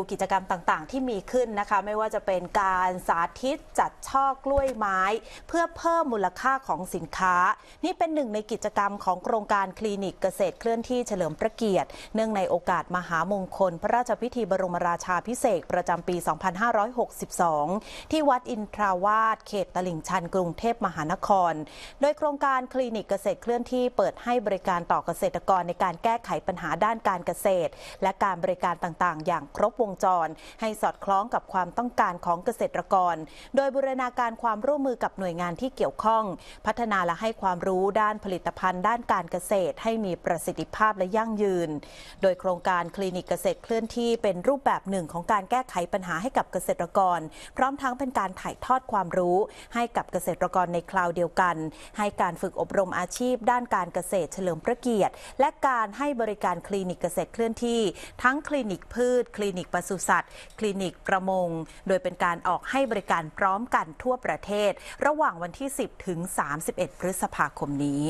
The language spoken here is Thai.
ูกิจกรรมต่างๆ ที่มีขึ้นนะคะ ไม่ว่าจะเป็นการสาธิตจัดช่อกล้วยไม้ เพื่อเพิ่มมูลค่าของสินค้า นี่เป็นหนึ่งในกิจกรรมของโครงการคลินิกเกษตรเคลื่อนที่เฉลิมพระเกียรติเนื่องในโอกาสมหามงคล พระราชพิธีบรมราชาพิเศษประจำปี 2562 ที่วัดอินทราวาสเขตตลิ่งชันกรุงเทพมหานคร โดยโครงการคลินิกเกษตรเคลื่อนที่เปิดให้บริการต่อเกษตรกรในการแก้ไขปัญหาด้านการเกษตร และการบริการต่าง ๆ อย่างครบวงงจร ให้สอดคล้องกับความต้องการของเกษตรกร โดยบูรณาการความร่วมมือกับหน่วยงานที่เกี่ยวข้อง พัฒนาและให้ความรู้ด้านผลิตภัณฑ์ด้านการเกษตร ให้มีประสิทธิภาพและยั่งยืน โดยโครงการคลินิกเกษตรเคลื่อนที่เป็นรูปแบบหนึ่งของการแก้ไขปัญหาให้กับเกษตรกร พร้อมทั้งเป็นการถ่ายทอดความรู้ให้กับเกษตรกรในคราวเดียวกันให้การฝึกอบรมอาชีพด้านการเกษตรเฉลิมพระเกียรติ และการให้บริการคลินิกเกษตรเคลื่อนที่ ทั้งคลินิกพืชคลินิกปสุสัตว์คลินิกประมงโดยเป็นการออกให้บริการพร้อมกันทั่วประเทศระหว่างวันที่ 10 ถึง 31 พฤษภาคมนี้